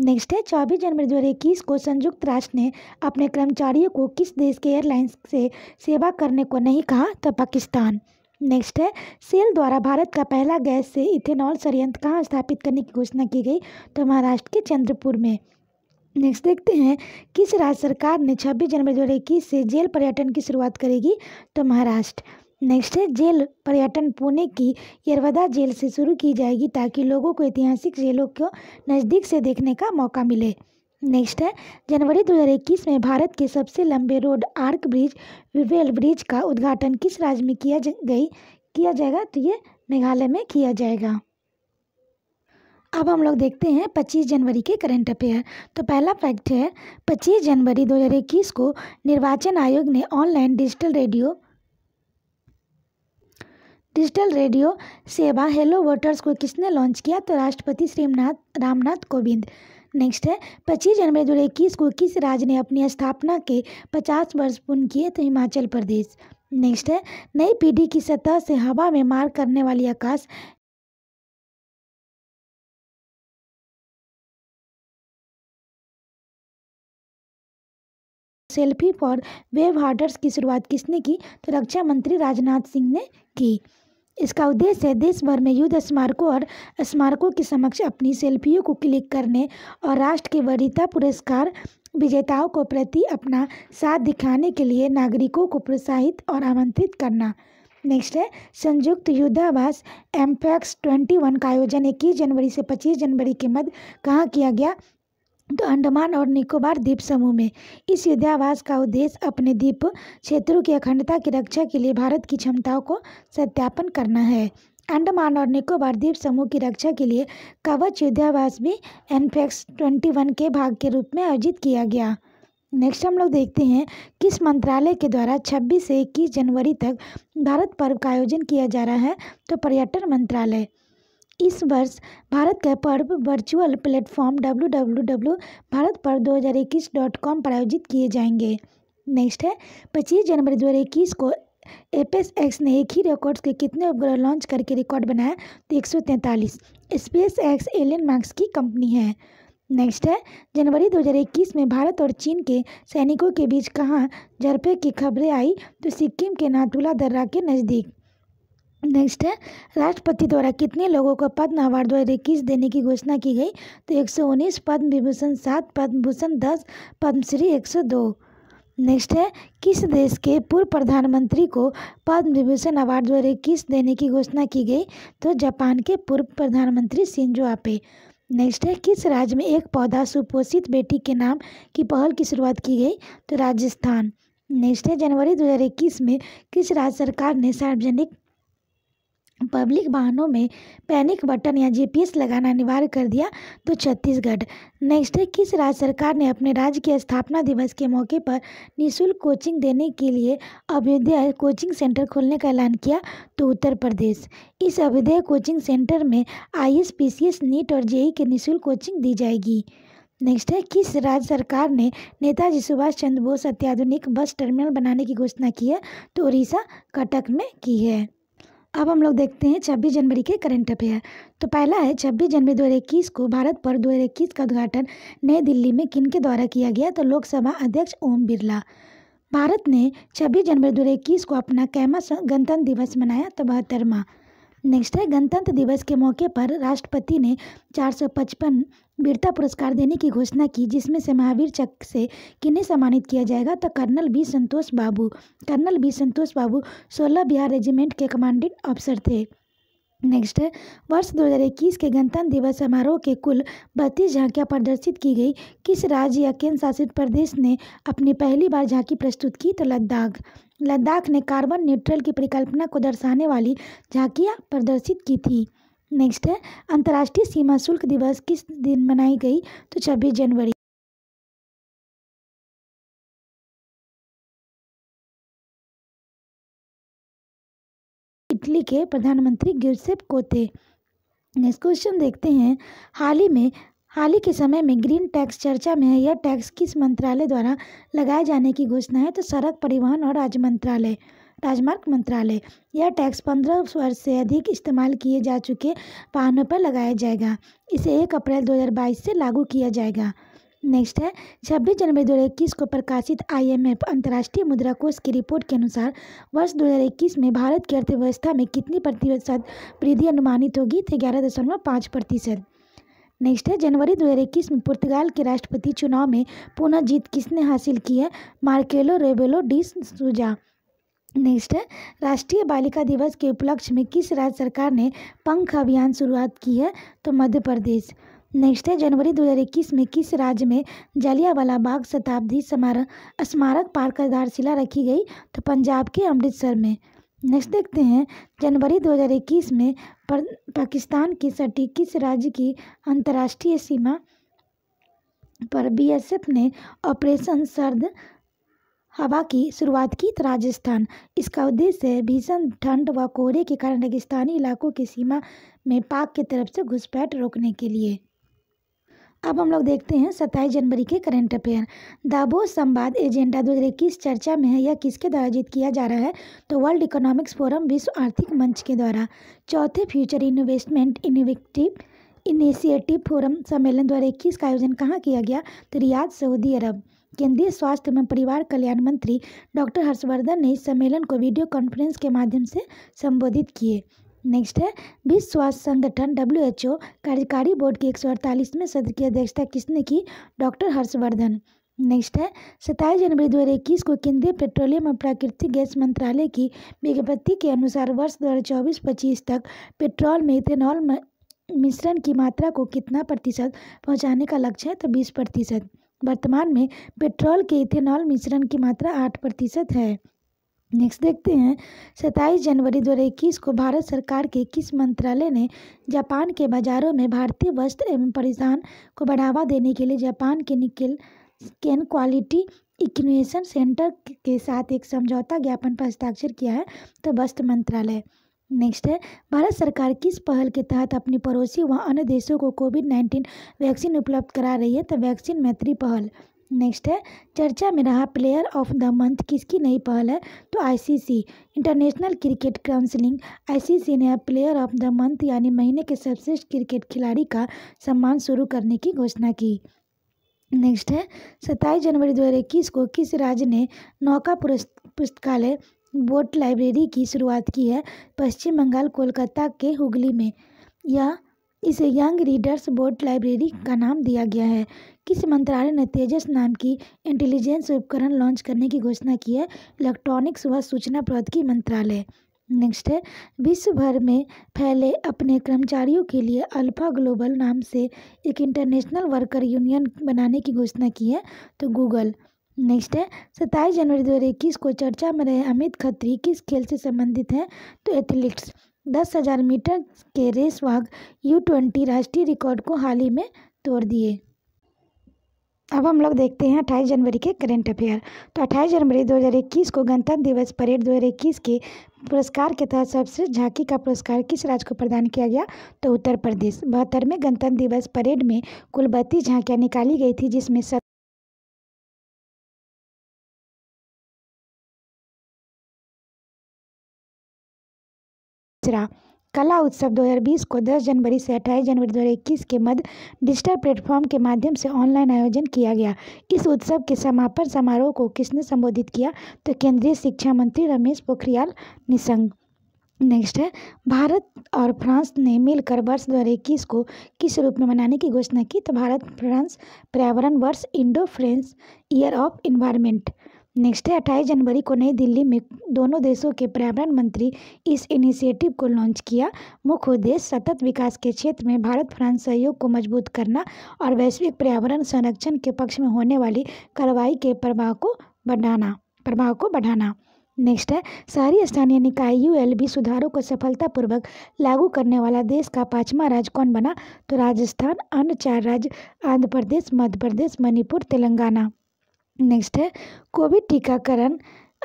नेक्स्ट है चौबीस जनवरी दो हज़ार इक्कीस को संयुक्त राष्ट्र ने अपने कर्मचारियों को किस देश के एयरलाइंस से सेवा करने को नहीं कहा तो पाकिस्तान नेक्स्ट है सेल द्वारा भारत का पहला गैस से इथेनॉल संयंत्र कहाँ स्थापित करने की घोषणा की गई तो महाराष्ट्र के चंद्रपुर में नेक्स्ट देखते हैं किस राज्य सरकार ने 26 जनवरी दो इक्कीस से जेल पर्यटन की शुरुआत करेगी तो महाराष्ट्र नेक्स्ट है जेल पर्यटन पुणे की यरवदा जेल से शुरू की जाएगी ताकि लोगों को ऐतिहासिक जेलों को नज़दीक से देखने का मौका मिले नेक्स्ट है जनवरी 2021 में भारत के सबसे लंबे रोड आर्क ब्रिज विवेल ब्रिज का उद्घाटन किस राज्य में किया गई किया जाएगा तो ये मेघालय में किया जाएगा अब हम लोग देखते हैं पच्चीस जनवरी के करंट अफेयर तो पहला फैक्ट है पच्चीस जनवरी दो हजार इक्कीस को निर्वाचन आयोग ने online digital radio digital radio सेवा हेलो वोटर्स को किसने लॉन्च किया तो राष्ट्रपति श्री रामनाथ कोविंद नेक्स्ट है पच्चीस जनवरी दो हज़ार इक्कीस को किस राज्य ने अपनी स्थापना के पचास वर्ष पूर्ण किए थे हिमाचल प्रदेश नेक्स्ट है नई पीढ़ी की सतह से हवा में मार करने वाली आकाश सेल्फी फॉर वेब हार्डर्स की शुरुआत किसने की तो रक्षा मंत्री राजनाथ सिंह ने की इसका उद्देश्य देश भर में युद्ध स्मारकों और स्मारकों के समक्ष अपनी सेल्फियों को क्लिक करने और राष्ट्र के वरीयता पुरस्कार विजेताओं को प्रति अपना साथ दिखाने के लिए नागरिकों को प्रोत्साहित और आमंत्रित करना नेक्स्ट है संयुक्त युद्धावास एम्पैक्स ट्वेंटी वन का आयोजन इक्कीस जनवरी से पच्चीस जनवरी के मध्य कहाँ किया गया तो अंडमान और निकोबार द्वीप समूह में इस युद्धावास का उद्देश्य अपने द्वीप क्षेत्रों की अखंडता की रक्षा के लिए भारत की क्षमताओं को सत्यापन करना है अंडमान और निकोबार द्वीप समूह की रक्षा के लिए कवच युद्धावास भी एनफेक्स ट्वेंटी वन के भाग के रूप में आयोजित किया गया नेक्स्ट हम लोग देखते हैं किस मंत्रालय के द्वारा 26 से 21 जनवरी तक भारत पर्व का आयोजन किया जा रहा है तो पर्यटन मंत्रालय इस वर्ष भारत का पर्व virtual platform W W W Bharat पर दो हज़ार इक्कीस डॉट कॉम पर आयोजित किए जाएंगे नेक्स्ट है पच्चीस जनवरी दो हज़ार इक्कीस को एपेस एक्स ने एक ही रिकॉर्ड के कितने उपग्रह लॉन्च करके रिकॉर्ड बनाया तो एक सौ तैंतालीस स्पेस एक्स एलियन मार्क्स की कंपनी है नेक्स्ट है जनवरी 2021 में भारत और चीन के सैनिकों के बीच कहाँ झड़पे की खबरें आई तो सिक्किम के नाथुला दर्रा के नज़दीक नेक्स्ट है राष्ट्रपति द्वारा कितने लोगों को पद्म अवार्ड दो देने की घोषणा की गई तो एक सौ उन्नीस पद्म विभूषण सात पद्म भूषण दस पद्मश्री एक सौ दो नेक्स्ट है किस देश के पूर्व प्रधानमंत्री को पद्म विभूषण अवार्ड दो इक्कीस देने की घोषणा की गई तो जापान के पूर्व प्रधानमंत्री सिंजो आपे नेक्स्ट है किस राज्य में एक पौधा सुपोषित बेटी के नाम की पहल की शुरुआत की गई तो राजस्थान नेक्स्ट है जनवरी 2021 में किस राज्य सरकार ने सार्वजनिक पब्लिक वाहनों में पैनिक बटन या जीपीएस लगाना अनिवार्य कर दिया तो छत्तीसगढ़ नेक्स्ट है किस राज्य सरकार ने अपने राज्य के स्थापना दिवस के मौके पर निःशुल्क कोचिंग देने के लिए अभ्योदय कोचिंग सेंटर खोलने का ऐलान किया तो उत्तर प्रदेश इस अभ्योदय कोचिंग सेंटर में I S P C S NEET और जेई e की निःशुल्क कोचिंग दी जाएगी नेक्स्ट है किस राज्य सरकार ने नेताजी सुभाष चंद्र बोस अत्याधुनिक बस टर्मिनल बनाने की घोषणा की है तो उड़ीसा कटक में की है अब हम लोग देखते हैं छब्बीस जनवरी के करंट अफेयर तो पहला है छब्बीस जनवरी दो को भारत पर दो का उद्घाटन नई दिल्ली में किन के द्वारा किया गया तो लोकसभा अध्यक्ष ओम बिरला भारत ने छब्बीस जनवरी दो को अपना कैमा गणतंत्र दिवस मनाया तो बहत्तरवा नेक्स्ट है गणतंत्र दिवस के मौके पर राष्ट्रपति ने चार सौ पचपन वीरता पुरस्कार देने की घोषणा की जिसमें से महावीर चक्र से किन्हें सम्मानित किया जाएगा तो colonel B Santosh Babu colonel B Santosh Babu सोलह बिहार रेजिमेंट के कमांडिंग ऑफिसर थे नेक्स्ट है वर्ष 2021 के गणतंत्र दिवस समारोह के कुल बत्तीस झांकियां प्रदर्शित की गई किस राज्य या केंद्र शासित प्रदेश ने अपनी पहली बार झांकी प्रस्तुत की तो लद्दाख लद्दाख ने कार्बन न्यूट्रल की परिकल्पना को दर्शाने वाली झांकियां प्रदर्शित की थी नेक्स्ट है अंतर्राष्ट्रीय सीमा शुल्क दिवस किस दिन मनाई गई तो छब्बीस जनवरी इटली के प्रधानमंत्री गिरसेप कोते नेक्स्ट क्वेश्चन देखते हैं हाल ही में हाल ही के समय में ग्रीन टैक्स चर्चा में है यह टैक्स किस मंत्रालय द्वारा लगाए जाने की घोषणा है तो सड़क परिवहन और राज्य मंत्रालय राजमार्ग मंत्रालय यह टैक्स पंद्रह वर्ष से अधिक इस्तेमाल किए जा चुके वाहनों पर लगाया जाएगा इसे एक अप्रैल 2022 से लागू किया जाएगा नेक्स्ट है छब्बीस जनवरी दो हज़ार इक्कीस को प्रकाशित आईएमएफ अंतर्राष्ट्रीय मुद्रा कोष की रिपोर्ट के अनुसार वर्ष दो हज़ार इक्कीस में भारत की अर्थव्यवस्था में कितनी प्रतिशत वृद्धि अनुमानित होगी तो ग्यारह दशमलव पाँच प्रतिशत नेक्स्ट है जनवरी 2021 में पुर्तगाल के राष्ट्रपति चुनाव में पुनः जीत किसने हासिल की है Marcelo Rebelo de Sousa next है राष्ट्रीय बालिका दिवस के उपलक्ष्य में किस राज्य सरकार ने पंख अभियान शुरुआत की है तो मध्य प्रदेश नेक्स्ट है जनवरी 2021 में किस राज्य में जलियावाला बाग शताब्दी समारोह स्मारक पार्क आधारशिला रखी गई तो पंजाब के अमृतसर में नेक्स्ट देखते हैं जनवरी 2021 में पाकिस्तान की सटी किस राज्य की अंतर्राष्ट्रीय सीमा पर बीएसएफ ने ऑपरेशन सर्द हवा की शुरुआत की तो राजस्थान इसका उद्देश्य भीषण ठंड व कोहरे के कारण रेगिस्तानी इलाकों की सीमा में पाक की तरफ से घुसपैठ रोकने के लिए अब हम लोग देखते हैं सत्ताईस जनवरी के करंट अफेयर दाबो संवाद एजेंडा दो हज़ार इक्कीस चर्चा में है या किसके द्वारा आयोजित किया जा रहा है तो वर्ल्ड इकोनॉमिक्स फोरम विश्व आर्थिक मंच के द्वारा चौथे future investment innovative initiative forum सम्मेलन द्वारा इक्कीस का आयोजन कहाँ किया गया तो रियाद सऊदी अरब केंद्रीय स्वास्थ्य एवं परिवार कल्याण मंत्री डॉक्टर हर्षवर्धन ने इस सम्मेलन को वीडियो कॉन्फ्रेंस के माध्यम से संबोधित किए नेक्स्ट है विश्व स्वास्थ्य संगठन डब्ल्यू एच ओ कार्यकारी बोर्ड की एक सौ अड़तालीसवें सत्र की अध्यक्षता किसने की डॉक्टर हर्षवर्धन नेक्स्ट है सत्ताईस जनवरी दो हज़ार इक्कीस को केंद्रीय पेट्रोलियम और प्राकृतिक गैस मंत्रालय की विज्ञप्ति के अनुसार वर्ष दो हज़ार चौबीस पच्चीस तक पेट्रोल में इथेनॉल मिश्रण की मात्रा को कितना प्रतिशत पहुँचाने का लक्ष्य है तो बीस प्रतिशत वर्तमान में पेट्रोल के इथेनॉल मिश्रण की मात्रा आठ प्रतिशत है नेक्स्ट देखते हैं सत्ताईस जनवरी दो हज़ार इक्कीस को भारत सरकार के किस मंत्रालय ने जापान के बाज़ारों में भारतीय वस्त्र एवं परिधान को बढ़ावा देने के लिए जापान के निकल स्कैन क्वालिटी इक्वेशन सेंटर के साथ एक समझौता ज्ञापन पर हस्ताक्षर किया है तो वस्त्र मंत्रालय नेक्स्ट है भारत सरकार किस पहल के तहत अपनी पड़ोसी व अन्य देशों को कोविड नाइन्टीन वैक्सीन उपलब्ध करा रही है तो वैक्सीन मैत्री पहल नेक्स्ट है चर्चा में रहा प्लेयर ऑफ द मंथ किसकी नई पहल है तो ICC international cricket counselling ICC ने अब प्लेयर ऑफ द मंथ यानी महीने के सर्वश्रेष्ठ क्रिकेट खिलाड़ी का सम्मान शुरू करने की घोषणा की नेक्स्ट है सत्ताईस जनवरी दो हज़ार इक्कीस को किस राज्य ने नौका पुस्तकालय बोर्ड लाइब्रेरी की शुरुआत की है पश्चिम बंगाल कोलकाता के हुगली में यह इसे young readers board library hmm. का नाम दिया गया है किस मंत्रालय ने तेजस नाम की इंटेलिजेंस उपकरण लॉन्च करने की घोषणा की है इलेक्ट्रॉनिक्स व सूचना प्रौद्योगिकी मंत्रालय नेक्स्ट है विश्व भर में फैले अपने कर्मचारियों के लिए अल्फा ग्लोबल नाम से एक इंटरनेशनल वर्कर यूनियन बनाने की घोषणा की है तो गूगल नेक्स्ट है सत्ताईस जनवरी दो को चर्चा में रहे अमित खत्री किस खेल से संबंधित हैं तो एथलीट्स दस हज़ार मीटर के रेस वाग यू ट्वेंटी राष्ट्रीय रिकॉर्ड को हाल ही में तोड़ दिए अब हम लोग देखते हैं अट्ठाईस जनवरी के करंट अफेयर तो अट्ठाईस जनवरी 2021 को गणतंत्र दिवस परेड 2021 के पुरस्कार के तहत सबसे झांकी का पुरस्कार किस राज्य को प्रदान किया गया तो उत्तर प्रदेश बहत्तरवें गणतंत्र दिवस परेड में कुल बत्तीस झांकियाँ निकाली गई थी जिसमें तीसरा कला उत्सव 2020 को 10 जनवरी से 28 जनवरी 2021 के मध्य डिजिटल प्लेटफॉर्म के माध्यम से ऑनलाइन आयोजन किया गया इस उत्सव के समापन समारोह को किसने संबोधित किया तो केंद्रीय शिक्षा मंत्री रमेश पोखरियाल निशंक नेक्स्ट है भारत और फ्रांस ने मिलकर वर्ष दो हज़ार इक्कीस को किस रूप में मनाने की घोषणा की तो भारत फ्रांस पर्यावरण वर्ष Indo French year of environment next है अट्ठाईस जनवरी को नई दिल्ली में दोनों देशों के पर्यावरण मंत्री इस इनिशिएटिव को लॉन्च किया मुख्य उद्देश्य सतत विकास के क्षेत्र में भारत फ्रांस सहयोग को मजबूत करना और वैश्विक पर्यावरण संरक्षण के पक्ष में होने वाली कार्रवाई के प्रभाव को बढ़ाना प्रभाव को बढ़ाना नेक्स्ट है सारी स्थानीय निकाय बी सुधारों को सफलतापूर्वक लागू करने वाला देश का पाँचवा राज्य कौन बना तो राजस्थान अन्य चार राज्य आंध्र प्रदेश मध्य प्रदेश मणिपुर तेलंगाना नेक्स्ट है कोविड टीकाकरण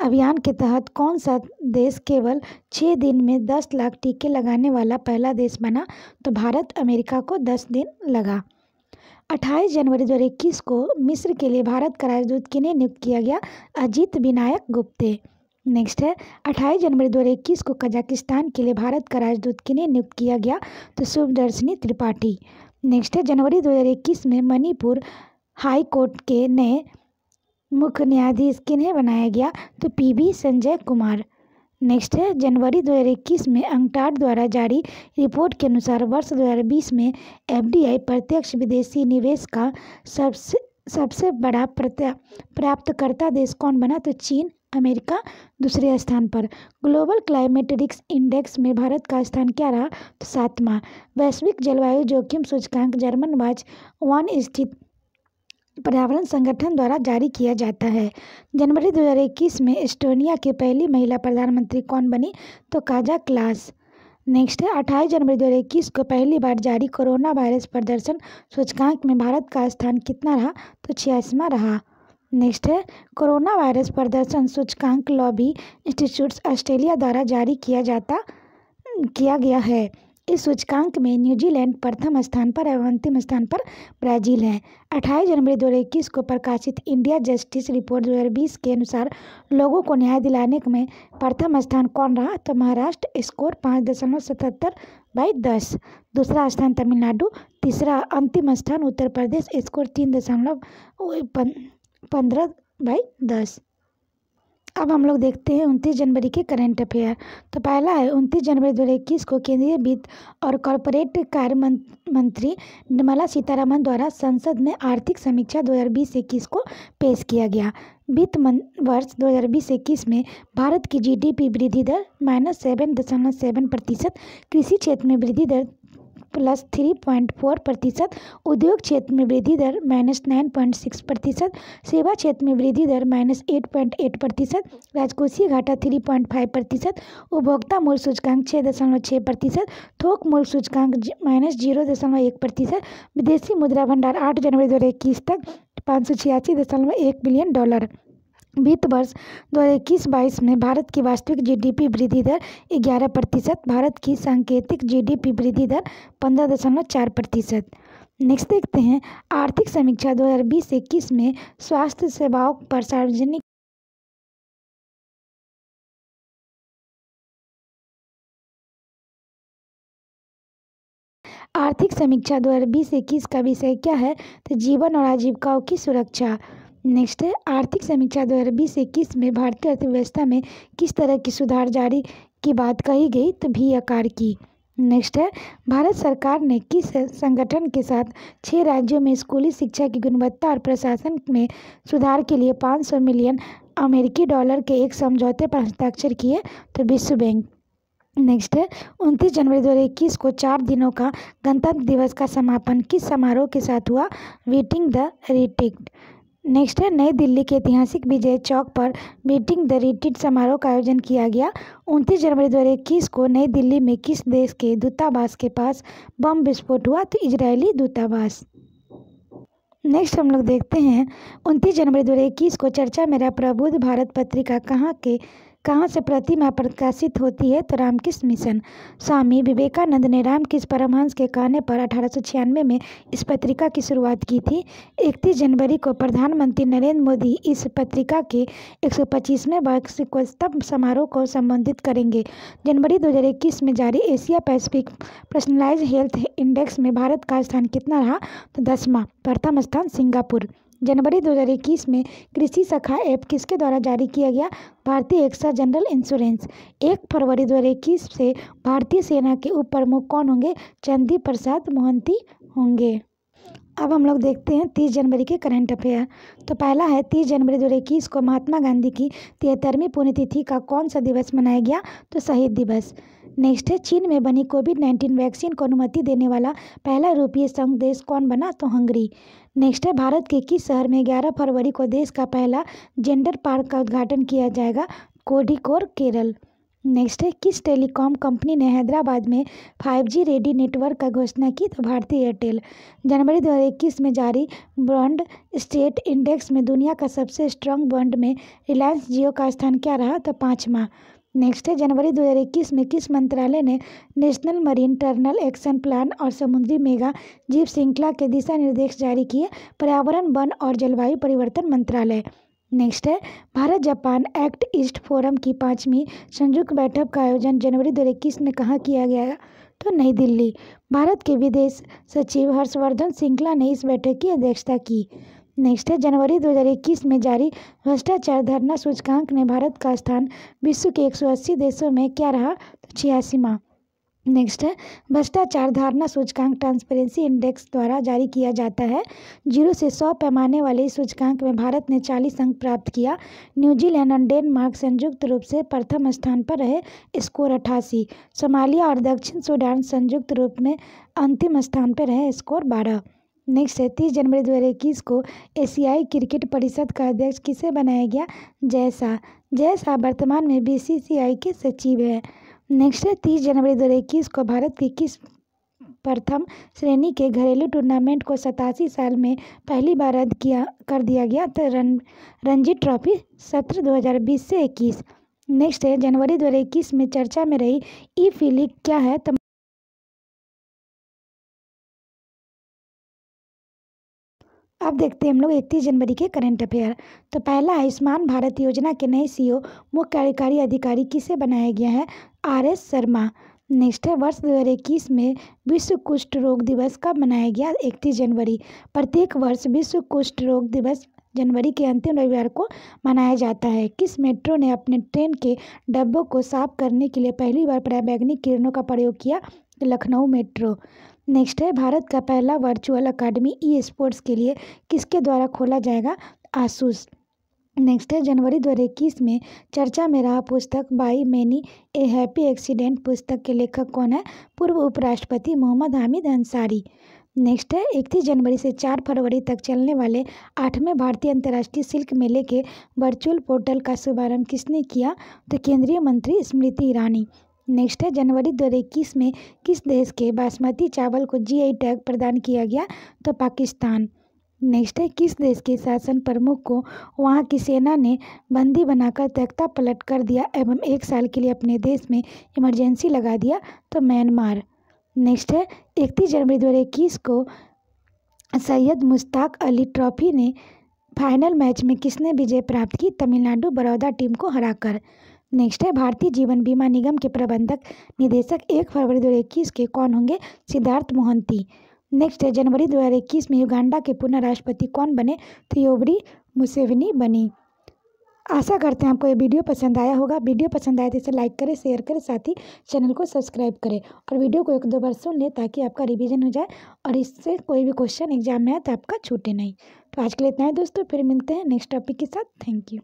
अभियान के तहत कौन सा देश केवल छः दिन में दस लाख टीके लगाने वाला पहला देश बना तो भारत अमेरिका को दस दिन लगा अट्ठाईस जनवरी दो हज़ार इक्कीस को मिस्र के लिए भारत का राजदूत किन्हें नियुक्त किया गया अजीत विनायक गुप्ते नेक्स्ट है अट्ठाईस जनवरी दो हज़ार इक्कीस को कजाकिस्तान के लिए भारत का राजदूत किन्हें नियुक्त किया गया तो शुभदर्शनी त्रिपाठी नेक्स्ट है जनवरी दो हज़ार इक्कीस में मणिपुर हाई कोर्ट के नए मुख्य न्यायाधीश किन्हें बनाया गया तो पीबी संजय कुमार नेक्स्ट है जनवरी 2021 में अंगटाट द्वारा जारी रिपोर्ट के अनुसार वर्ष 2020 में एफडीआई प्रत्यक्ष विदेशी निवेश का सबसे सबसे बड़ा प्राप्तकर्ता देश कौन बना तो चीन अमेरिका दूसरे स्थान पर ग्लोबल क्लाइमेट रिक्स इंडेक्स में भारत का स्थान क्या रहा तो सातवां वैश्विक जलवायु जोखिम सूचकांक जर्मन वाच वन स्थित पर्यावरण संगठन द्वारा जारी किया जाता है जनवरी 2021 में एस्टोनिया की पहली महिला प्रधानमंत्री कौन बनी तो काजा क्लास नेक्स्ट है अट्ठाईस जनवरी 2021 को पहली बार जारी कोरोना वायरस प्रदर्शन सूचकांक में भारत का स्थान कितना रहा तो छियासवा रहा नेक्स्ट है कोरोना वायरस प्रदर्शन सूचकांक लॉबी इंस्टीट्यूट ऑस्ट्रेलिया द्वारा जारी किया जाता किया गया है इस सूचकांक में न्यूजीलैंड प्रथम स्थान पर एवं अंतिम स्थान पर ब्राजील है अट्ठाईस जनवरी दो हज़ार इक्कीस को प्रकाशित इंडिया जस्टिस रिपोर्ट दो हज़ार बीस के अनुसार लोगों को न्याय दिलाने में प्रथम स्थान कौन रहा तो महाराष्ट्र स्कोर पाँच दशमलव सतहत्तर बाई दस दूसरा स्थान तमिलनाडु तीसरा अंतिम स्थान उत्तर प्रदेश स्कोर तीन दशमलव पंद्रह बाई दस अब हम लोग देखते हैं उनतीस जनवरी के करंट अफेयर तो पहला है उनतीस जनवरी दो हज़ार इक्कीस को केंद्रीय वित्त और कॉरपोरेट कार्य मंत्री निर्मला सीतारामन द्वारा संसद में आर्थिक समीक्षा दो हज़ार बीस इक्कीस को पेश किया गया वित्त वर्ष दो हज़ार बीस इक्कीस में भारत की जीडीपी वृद्धि दर माइनस सेवन दशमलव सेवन प्रतिशत कृषि क्षेत्र में वृद्धि दर प्लस थ्री पॉइंट फोर प्रतिशत उद्योग क्षेत्र में वृद्धि दर माइनस नाइन पॉइंट सिक्स प्रतिशत सेवा क्षेत्र में वृद्धि दर माइनस एट पॉइंट एट प्रतिशत राजकोषीय घाटा थ्री पॉइंट फाइव प्रतिशत उपभोक्ता मूल सूचकांक छः दशमलव छः प्रतिशत थोक मूल सूचकांक माइनस जीरो दशमलव एक प्रतिशत विदेशी मुद्रा भंडार आठ जनवरी दो हज़ार इक्कीस तक पाँच सौ छियासी दशमलव एक बिलियन डॉलर वित्त वर्ष दो हज़ार इक्कीस बाईस में भारत की वास्तविक जीडीपी वृद्धि दर ग्यारह प्रतिशत भारत की सांकेतिक जीडीपी वृद्धि दर पंद्रह दशमलव चार प्रतिशत नेक्स्ट देखते हैं आर्थिक समीक्षा दो हज़ार बीस इक्कीस में स्वास्थ्य सेवाओं पर सार्वजनिक आर्थिक समीक्षा दो हज़ार बीस इक्कीस का विषय क्या है तो जीवन और आजीविकाओं की सुरक्षा नेक्स्ट है आर्थिक समीक्षा दो हज़ार बीस इक्कीस में भारतीय अर्थव्यवस्था में किस तरह की सुधार जारी की बात कही गई तो भी आकार की नेक्स्ट है भारत सरकार ने किस संगठन के साथ छः राज्यों में स्कूली शिक्षा की गुणवत्ता और प्रशासन में सुधार के लिए पाँच सौ मिलियन अमेरिकी डॉलर के एक समझौते पर हस्ताक्षर किए तो विश्व बैंक नेक्स्ट है उनतीस जनवरी दो को चार दिनों का गणतंत्र दिवस का समापन किस समारोह के साथ हुआ वीटिंग द रिटिक्ट नेक्स्ट है नई दिल्ली के ऐतिहासिक विजय चौक पर मीटिंग द रिट्रीट समारोह का आयोजन किया गया उनतीस जनवरी दो हज़ार इक्कीस को नई दिल्ली में किस देश के दूतावास के पास बम विस्फोट हुआ तो इजरायली दूतावास नेक्स्ट हम लोग देखते हैं उनतीस जनवरी दो हज़ार इक्कीस को चर्चा मेरा प्रबुद्ध भारत पत्रिका कहाँ के कहाँ से प्रतिमा प्रकाशित होती है तो रामकृष्ण मिशन स्वामी विवेकानंद ने रामकृष्ण परमहंस के कहने पर अठारह में इस पत्रिका की शुरुआत की थी इकतीस जनवरी को प्रधानमंत्री नरेंद्र मोदी इस पत्रिका के एक सौ पच्चीसवें वार्षिकोत्सव समारोह को संबोधित करेंगे जनवरी 2021 में जारी Asia Pacific personalise health index में भारत का स्थान कितना रहा तो दसवां प्रथम स्थान सिंगापुर जनवरी 2021 में कृषि सखा ऐप किसके द्वारा जारी किया गया भारतीय एक्सा जनरल इंश्योरेंस एक फरवरी 2021 से भारतीय सेना के उप प्रमुख कौन होंगे चंदी प्रसाद मोहंती होंगे अब हम लोग देखते हैं तीस जनवरी के करंट अफेयर तो पहला है तीस जनवरी दो हज़ार इक्कीस को महात्मा गांधी की तिहत्तरवीं पुण्यतिथि का कौन सा दिवस मनाया गया तो शहीद दिवस नेक्स्ट है चीन में बनी कोविड नाइन्टीन वैक्सीन को अनुमति देने वाला पहला यूरोपीय संघ देश कौन बना तो हंगरी नेक्स्ट है भारत के किस शहर में ग्यारह फरवरी को देश का पहला जेंडर पार्क का उद्घाटन किया जाएगा कोडिकोर केरल नेक्स्ट है किस टेलीकॉम कंपनी ने हैदराबाद में 5G रेडी नेटवर्क का घोषणा की तो भारतीय एयरटेल जनवरी 2021 में जारी ब्रांड स्टेट इंडेक्स में दुनिया का सबसे स्ट्रॉन्ग ब्रांड में रिलायंस जियो का स्थान क्या रहा तो पाँचवा नेक्स्ट है जनवरी 2021 में किस मंत्रालय ने national marine turtle action plan और समुद्री मेगा जीव श्रृंखला के दिशा निर्देश जारी किए पर्यावरण वन और जलवायु परिवर्तन मंत्रालय नेक्स्ट है Bharat Japan act east forum की पाँचवीं संयुक्त बैठक का आयोजन जनवरी दो में कहाँ किया गया तो नई दिल्ली भारत के विदेश सचिव हर्षवर्धन श्रृंखला ने इस बैठक की अध्यक्षता की नेक्स्ट है जनवरी 2021 में जारी भ्रष्टाचार धरना सूचकांक ने भारत का स्थान विश्व के 180 देशों में क्या रहा तो माह नेक्स्ट है भ्रष्टाचार धारणा सूचकांक ट्रांसपेरेंसी इंडेक्स द्वारा जारी किया जाता है जीरो से सौ पैमाने वाले सूचकांक में भारत ने चालीस अंक प्राप्त किया न्यूजीलैंड और डेनमार्क संयुक्त रूप से प्रथम स्थान पर रहे स्कोर अठासी सोमालिया और दक्षिण सूडान संयुक्त रूप में अंतिम स्थान पर रहे स्कोर बारह नेक्स्ट है तीस जनवरी दो हज़ार इक्कीस को एशियाई क्रिकेट परिषद का अध्यक्ष किसे बनाया गया जैसा जैसा वर्तमान में बी के सचिव है नेक्स्ट है तीस जनवरी दो हज़ार इक्कीस को भारत की किस प्रथम श्रेणी के घरेलू टूर्नामेंट को सतासी साल में पहली बार रद्द किया कर दिया गया तो रन रणजी ट्रॉफी सत्र 2020 से इक्कीस नेक्स्ट है जनवरी दो हज़ार इक्कीस में चर्चा में रही ई फीलिंग क्या है तो अब देखते हैं हम लोग इकतीस जनवरी के करंट अफेयर तो पहला आयुष्मान भारत योजना के नए सीईओ e मुख्य कार्यकारी अधिकारी किसे बनाया गया है आर एस शर्मा नेक्स्ट है वर्ष दो हज़ार इक्कीस में विश्व कुष्ठ रोग दिवस कब मनाया गया इकतीस जनवरी प्रत्येक वर्ष विश्व कुष्ठ रोग दिवस जनवरी के अंतिम रविवार को मनाया जाता है किस मेट्रो ने अपने ट्रेन के डब्बों को साफ करने के लिए पहली बार प्रायबैग्निक किरणों का प्रयोग किया लखनऊ मेट्रो नेक्स्ट है भारत का पहला वर्चुअल अकाडमी ई स्पोर्ट्स के लिए किसके द्वारा खोला जाएगा आसूस नेक्स्ट है जनवरी दो हज़ार इक्कीस में चर्चा में रहा पुस्तक by many a happy accident पुस्तक के लेखक कौन है पूर्व उपराष्ट्रपति मोहम्मद हामिद अंसारी नेक्स्ट है इकतीस जनवरी से चार फरवरी तक चलने वाले आठवें भारतीय अंतर्राष्ट्रीय सिल्क मेले के वर्चुअल पोर्टल का शुभारंभ किसने किया तो केंद्रीय मंत्री स्मृति ईरानी नेक्स्ट है जनवरी दो इक्कीस में किस देश के बासमती चावल को जीआई टैग प्रदान किया गया तो पाकिस्तान नेक्स्ट है किस देश के शासन प्रमुख को वहाँ की सेना ने बंदी बनाकर तख्ता पलट कर दिया एवं एक साल के लिए अपने देश में इमरजेंसी लगा दिया तो म्यांमार नेक्स्ट है इकतीस जनवरी दो इक्कीस को सैयद मुश्ताक अली ट्रॉफी ने फाइनल मैच में किसने विजय प्राप्त की तमिलनाडु बड़ौदा टीम को हराकर नेक्स्ट है भारतीय जीवन बीमा निगम के प्रबंधक निदेशक एक फरवरी दो के कौन होंगे सिद्धार्थ मोहंती नेक्स्ट है जनवरी दो हज़ार इक्कीस में युगांडा के पुनः राष्ट्रपति कौन बने थियोबरी मुसेवनी बनी आशा करते हैं आपको ये वीडियो पसंद आया होगा वीडियो पसंद आया तो इसे लाइक करें शेयर करें साथ ही चैनल को सब्सक्राइब करें और वीडियो को एक दो बार सुन लें ताकि आपका रिवीजन हो जाए और इससे कोई भी क्वेश्चन एग्जाम में आए तो आपका छूटे नहीं तो आज के लिए इतना ही दोस्तों फिर मिलते हैं नेक्स्ट टॉपिक के साथ थैंक यू